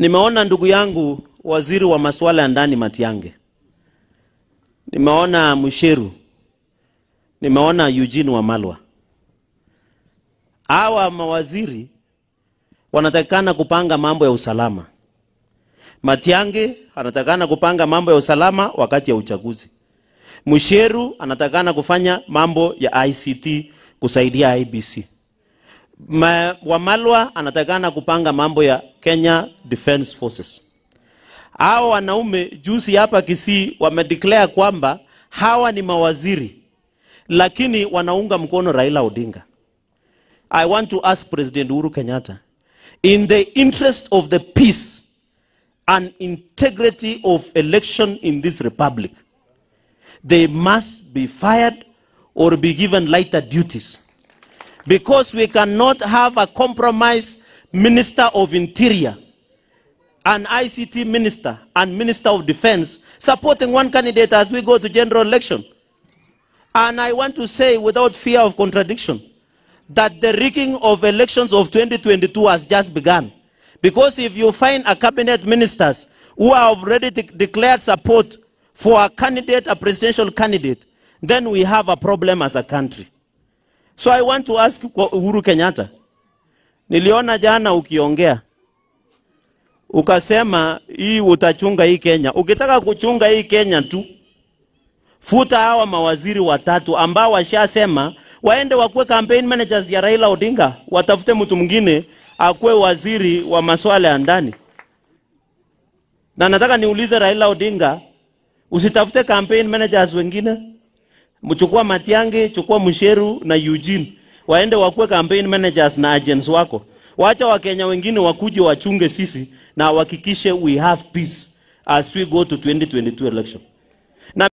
Nimeona ndugu yangu waziri wa masuala ya ndani Matiange, nimeona Musheru, nimeona Eugene Wamalwa. Hawa mawaziri wanatakikana kupanga mambo ya usalama. Matiange anatakana kupanga mambo ya usalama wakati ya uchaguzi. Musheru anatakana kufanya mambo ya ICT kusaidia IBC. Ma, Wamalwa anatakana kupanga mambo ya Kenya Defence Forces. Hawa wanaume juzi hapa Kisii wamedeclare kwamba hawa ni mawaziri, lakini wanaunga mkono Raila Odinga. I want to ask President Uhuru Kenyatta, in the interest of the peace and integrity of election in this republic, they must be fired or be given lighter duties. because we cannot have a compromise minister of interior an ICT minister and minister of defense supporting one candidate as we go to general election. And I want to say without fear of contradiction that the rigging of elections of 2022 has just begun. Because if you find a cabinet ministers who have already de declared support for a candidate, a presidential candidate, then we have a problem as a country. So I want to ask kwa Uhuru Kenyatta, niliona jana ukiongea ukasema hii utachunga hii Kenya. Ukitaka kuchunga hii Kenya tu, futa hawa mawaziri watatu ambao washasema waende wakuwe campaign managers ya Raila Odinga, watafute mtu mwingine akuwe waziri wa masuala ya ndani. Na nataka niulize Raila Odinga, usitafute campaign managers wengine? Mchukua Matiange, chukua Musheru na Eugene. Waende wakuwe campaign managers na agents wako. Wacha Wakenya wengine wakuje wachunge sisi na wahakikishe we have peace as we go to 2022 election.